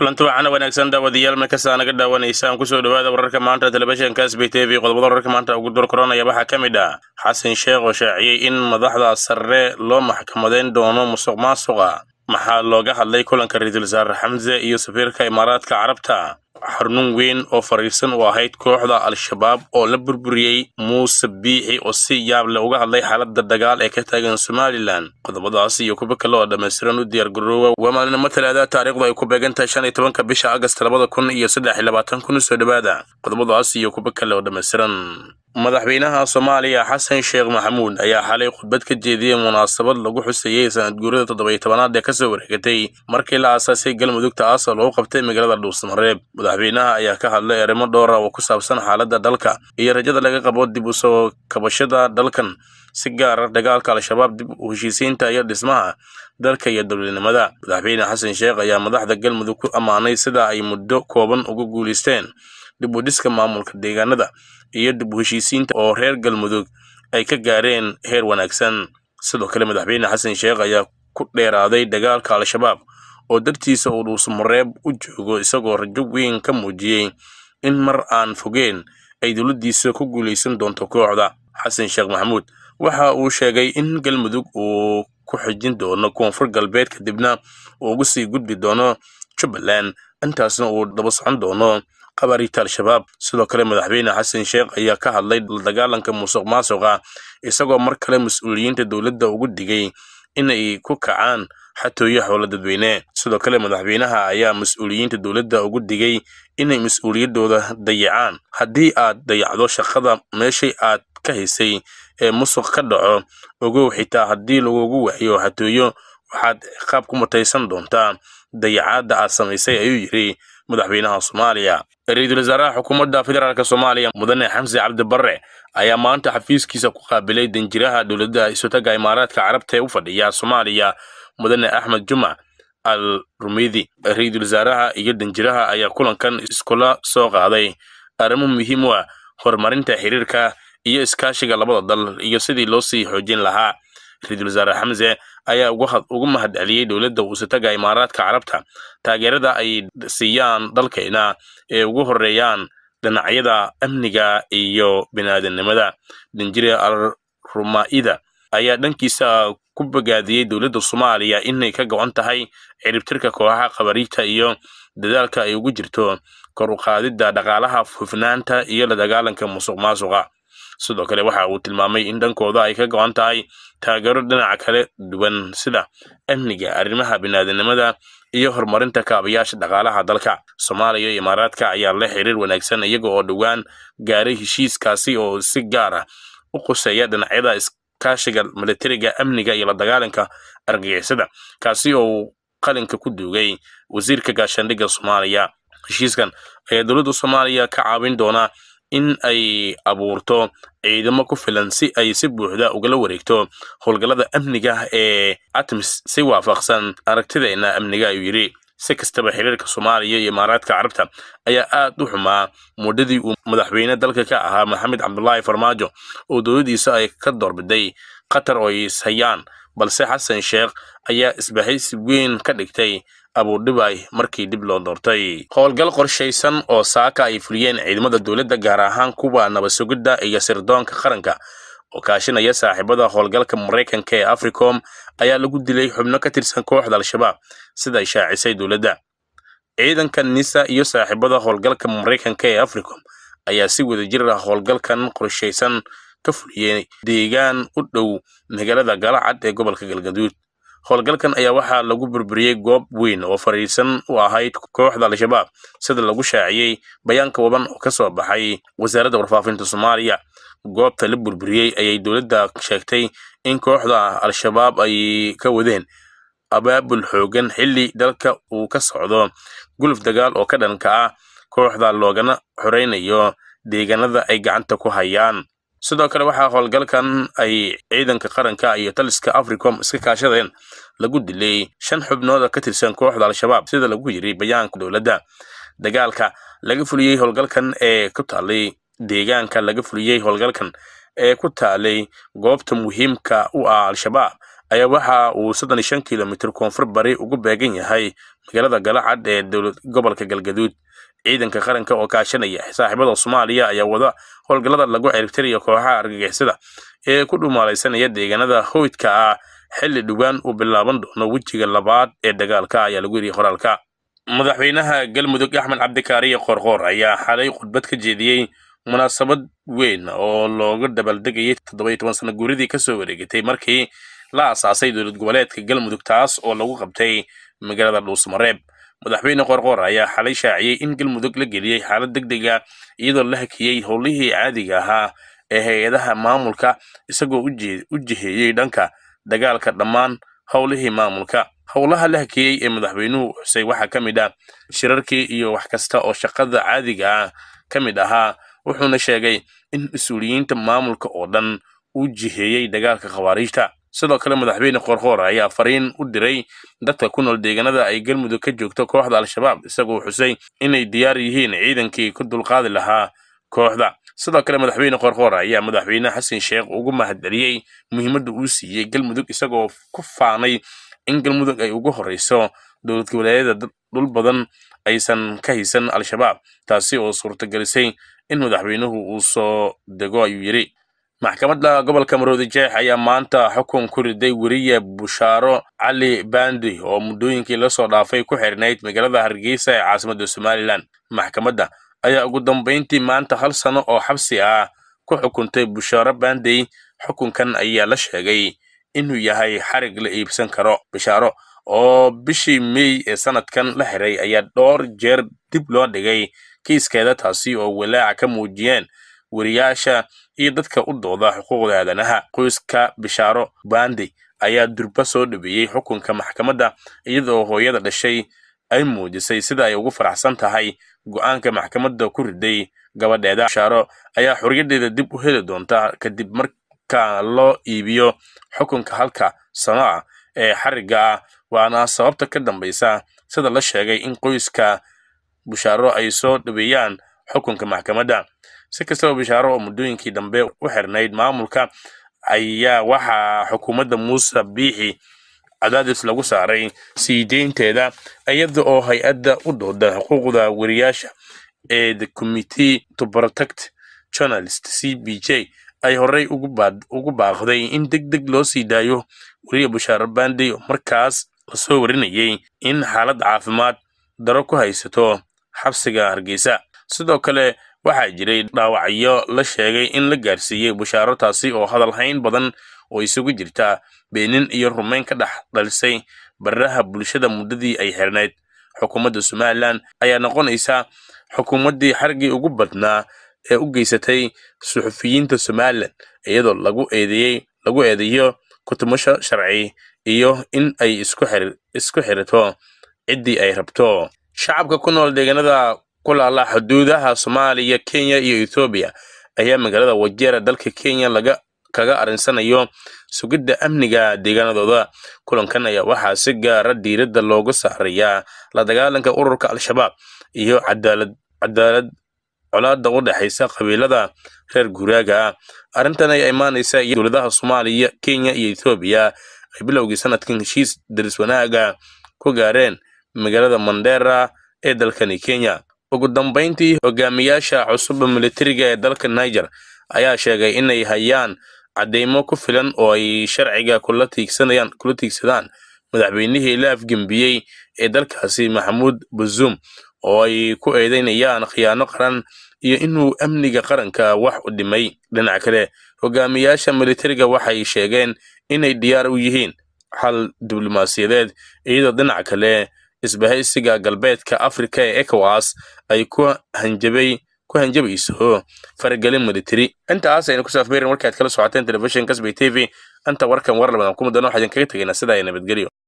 kulanti wacana wanaagsan daawadayaal meel kasta naga dhaawanaysaan kusoo dhawaada wararka maanta telefishinka s b t v qodobada wararka maanta ugu dul koranaya waxaa ka mid ah xasan sheekh oo shaaciyey in madaxda sare loo maxkamadayn doono musuq maasuqa maxaa looga hadlay kulanka ra-iisul wasaare xamse iyo safiirka imaaraadka carabta xarnuun weyn oo fariirsan u ahayd kooxda al-shabaab oo la burburiyey muuse biixi oo si yaab leh uga hadlay xaalada dagaal ee ka taagan somalilan qodobadaas iyo kuwa kale oo dhammaystiran u diyaar garoowa waa maalinimo talaada taariikhdu ay ku beegantahay shan iyo tobanka bisha agast labada kun iyo saddex iyo labaatan kun soo dhowaada qodobadaas iyo kuba kale oo dhammaystiran madaxweynaha soomaaliya xasan sheekh maxamuud ayaa xalay khudbad ka jeediyey munaasabad lagu xuseeyey sanadguurida toddobiyo tobanaad ee kasoo wareegatay markii la asaasay galmudugta aas oo lagu qabtay magaalada dhuusamareeb madaxweynaha ayaa ka hadlay arrimo dhowra ah oo ku saabsan xaaladda dalka iyo rajada laga qabo dib u soo kabashada dalkan si gaara ah dhagaalka al-shabaab dib u heshiisiinta iyo dhismaha dalka iyo dowladnimada madaxweyne xasan sheekh ayaa madaxda galmudug ku ammaanay sida ay muddo kooban ugu guulaysteen dib u dhiska maamulka deegaanada iyo dib u heshiisiinta oo reer galmudug ay ka gaareen heer wanaagsan sidoo kale madaxweyne xasan sheekh ayaa ku dheeraaday dagaalka al-shabaab oo dartiisa uu dhuusmareeb u joogo isagoo rajo weyn ka muujiyey in mar aan fogeen ay dowladdiisa ku guulaysan doonto kooxda xasan sheekh maxamuud waxa uu sheegay in galmudug uu ku xijin doono koonfur galbeed kadibna uu uga sii gudbi doono jubbaland intaasna uu daba socon doono habaariijta al-shabaab sidoo kale madaxweyne xasan sheekh ayaa ka hadlay la dagaalanka musuq maasuqa isagoo mar kale mas-uuliyiinta dowladda ugu digay inay ku kacaan xatooyo howla dadweyne sidoo kale madaxweynaha ayaa mas-uuliyiinta dowladda ugu digay inay mas-uuliyaddooda dayacaan haddii aad dayacdo shaqada meeshay aad ka haysay ee musuq ka dhaco ogow xitaa haddii lagugu waxyo xatooyo waxaad ciqaab ku mutaysan doontaa dayacaadda aad samaysay ayuu yidhi madaxweynaha soomaaliya ra-iisul wasaaraha xukuumadda federaalk soomaaliya mudane xamse cabdibarre ayaa maanta xafiiskiisa ku qaabilay danjiraha dowladda isotaga imaaraadka carabta ee u fadhiya soomaaliya mudane axmed jumac al rumidi ra-iisul wasaaraha iyo danjiraha ayaa kulankan iskula soo qaaday arrimo muhiim u ah horumarinta xiriirka iyo iskaashiga labada dal iyo sidii loo sii xoojin lahaa ra-iisul wasaare xamse ayaa ugu mahad celiyey dowladda uusataga imaaraadka carabta taageerada ay siiyaan dalkayna ee ugu horeeyaan dhinacyada amniga iyo biniaadamnimada danjiri al rumaa'ida ayaa dhankiisa ku bogaadiyey dowladda soomaaliya inay ka go-an tahay ciribtirka kooxaha khabariita iyo dadaalka ay ugu jirto kor u qaadidda dhaqaalaha hufnaanta iyo la dagaalanka musuq maasuqa sidoo kale waxa uu tilmaamay in dhankooda ay ka go tahay taageero dhinaca kala duwan sida amniga arrimaha biniaadanimada iyo horumarinta kaabayaasha dhaqaalaha dalka soomaaliya iyo imaaraadka ayaa leh xiriir wanaagsan iyaga oo dhowaan gaaray heshiiskaasi oo si gaar ah u quseeya dhinacyada iskaashiga milatariga amniga iyo la dagaalanka argagixisada kaasi oo uu qalinka ku duugay wasiirka gaashaandhigga soomaaliya heshiiskan ayaa dowladda soomaaliya ka caawin doonaa in ay abuurto ciidamo ku filan si ay si buuxda ugala wareegto howlgallada amniga ee atmis si waafaqsan aragtideenna amniga ayuu yidhi si kastaba xiriirka soomaaliya iyo imaaraadka carabta ayaa aad u xumaa muddadii uu madaxweyne dalka ka ahaa maxamed cabdulaahi farmaajo oo dowladdiisa ay ka doorbiday qatar oo ay is hayaan balse xasan sheekh ayaa isbahaysi weyn ka dhigtay abuudhibay markii dib loo doortay howlgal qorshaysan oo saaka ay fuliyeen ciidamada dowladda gaar ahaan kuwa nabasugidda iyo sirdoonka qaranka oo kaashinaya saaxiibada howlgalka maraykanka ee africom ayaa lagu dilay xubno ka tirsan kooxda al-shabaab siday shaacisay dowladda ciidanka nisa iyo saaxiibada howlgalka maraykanka ee africom ayaa si wadajir ah howlgalkan qorshaysan ka fuliyey deegaan u dhow magaalada galacad ee gobolka galgaduud howlgalkan ayaa waxaa lagu burburiyey goob weyn oo fariisan u ahayd kooxda al-shabaab sida lagu shaaciyey bayaanka waban oo ka soo baxay wasaaradda warfaafinta soomaaliya goobta la burburiyey ayay dowladda sheegtay in kooxda al-shabaab ay ka wadeen abaabul xoogan xilli dalka uu ka socdo guluf dagaal oo ka dhanka ah kooxda loogana xoreynayo deegaanada ay gacanta ku hayaan sidoo kale waxaa howlgalkan ay ciidanka qaranka ah iyo taliska africom iska kaashadeen lagu dilay shan xubnooda ka tirsan kooxda al-shabaab sida lagu yiri bayaanka dowladda dagaalka laga fuliyey howlgalkan ee ku taalay deegaanka laga fuliyey howlgalkan ee ku taalay goobta muhiimka u ah al-shabaab ayaa waxa uu soddon iyo shan kilomitir koonfur bari ugu beegan yahay magaalada galacad ee gobolka galgaduud ciidanka qaranka oo kaashanaya saaxiibada soomaaliya ayaa wada howlgallada lagu ciribtirayo kooxaha argagixisada ee ku dhumaalaysanaya deegaanada hoydka ah xilli dhugaan uu bilaaban doono wejiga labaad ee dagaalka ayaa lagu yidhi qoraalka madaxweynaha galmudug axmed cabdikaariye qoorqoor ayaa xalay khudbad ka jeediyey munaasabad weyn oo looga dabaaldegayay toddoba iyo toban sano guuridii kasoo wareegatay markii la asaasay dowlad goboleedka galmudug taas oo lagu qabtay magaalada dhuusmareeb madaxweyne qorqor ayaa xalay shaaciyey in galmudug la geliyey xaalad deg deg ah iyadoo la hakiyey howlihii caadiga ahaa ee hay-adaha maamulka isagoo u jiheeyey dhanka dagaalka dhammaan howlihii maamulka howlaha la hakiyey ee madaxweynuhu xusay waxaa ka mid ah shirarkii iyo wax kasta oo shaqada caadiga ah ka mid ahaa wuxuuna sheegay in mas-uuliyiinta maamulka oo dhan uu jiheeyey dagaalka khawaariijta sidoo kale madaxweyne qoorqoor ayaa fariin u diray dadka ku nool deegaanada ay galmudug ka joogto kooxda al-shabaab isagoo xusay inay diyaar yihiin ciidankii ku dulqaadi lahaa kooxda sidoo kale madaxweyne qoorqoor ayaa madaxweyne xasan sheekh ugu mahadceliyey muhiimadda uu siiyey galmudug isagoo ku faanay in galmudug ay ugu horreyso dowlad goboleedyada dhul badan aysan ka haysan al-shabaab taasi oo suurtagelisay in madaxweynuhu uu soo dego ayuu yidhi maxkamadda gobolka maroodijeex ayaa maanta xukun ku riday weriye bushaaro cali bandi oo muddooyinkii lasoo dhaafay ku xirnayd magaalada hargeysa ee caasimadda somalilan maxkamadda ayaa ugu dambayntii maanta hal sano oo xabsi ah ku xukuntay bushaaro bandey xukunkan ayaa la sheegay inuu yahay xarig la iibsan karo bishaaro oo bishii mey ee sanadkan la xiray ayaa dhowr jeer dib loo dhigay kiiskeeda taasi oo walaaca ka muujiyeen wariyaasha iyo dadka u dooda xuquuqda aadanaha qoyska bishaaro bandi ayaa durba soo dhabeeyey xukunka maxkamadda iyadoo hooyada dhashay ay muujisay sida ay ugu faraxsan tahay go'aanka maxkamadda ku riday gabadheeda bishaaro ayaa xoriyaddeeda dib u heli doonta kadib marka loo iibiyo xukunka halka sano ah ee xarigga ah waana sababta ka dambaysa sida la sheegay in qoyska bishaaro ay soo dhaweeyaan xukunka maxkamadda si kastaba bishaaro oo muddooyinkii dambe u xirnayd maamulka ayaa waxaa xukuumadda muuse biixi cadaadis lagu saaray sii deynteeda iyada oo hay-adda u dooda xuquuqda wariyaasha ee the committee to protect journalist c b j ay horey ugu baaqday in deg deg loo sii daayo weriya bashaaro bandey oo markaas lasoo warinayay in xaalad caafimaad daro ku haysato xabsiga hargeysa sidoo kale waxaa jiray dhaawacyo la sheegay in la gaarsiiyey bushaarotaasi oo hadal hayn badan oo isugu jirta beenin iyo rumayn ka dhex dhalisay baraha bulshada muddadii ay xirnayd xukuumadda somalilan ayaa noqonaysa xukuumaddii xargii ugu badnaa ee u geysatay suxufiyiinta somalilan iyadoo lagu eedeeyey lagu eedeeyo kutumasho sharci iyo in ay isku xir isku xirato ciddii ay rabto shacabka ku nool deegaanada ku laala xuduudaha soomaaliya kenya iyo ethoobiya ayaa magaalada wajeera dalka kenya laga kaga arinsanayo sugidda amniga deegaanadooda kulankan ayaa waxaa si gaara ah diiradda looga saarayaa la dagaalanka ururka al-shabaab iyo cadaalad cadaalad colaada u dhexaysa qabiilada reer guraaga arrintan ay imaanaysa iyo dowladaha soomaaliya kenya iyo ethoobiya ay bilowgii sanadkan heshiis daris wanaaga ku gaareen magaalada mandera ee dalkani kenya ugu dambeyntii hogaamiyaasha cusub militariga ee dalka niger ayaa sheegay inay hayaan cadeymo ku filan oo ay sharciga kula tiigsanayaan kula tiigsadaan madaxweynihii la afgembiyey ee dalkaasi maxamuud bazuum oo ay ku eedaynayaan khiyaano qaran iyo inuu amniga qaranka wax u dhimay dhinac kale hogaamiyaasha militariga waxay sheegeen inay diyaar u yihiin xal diblomaasiyadeed iyadoo dhinac kale isbahaysiga galbeedka afrika ee ekowas ay ku hanjabay ku hanjabayso faragelin militari intaas aynu ku warka warkaad kala socoteen telefishinka sbay t v anta warkan war labadan kuma dano waxaan kaga tegaynaa sida iyo nabadgelyo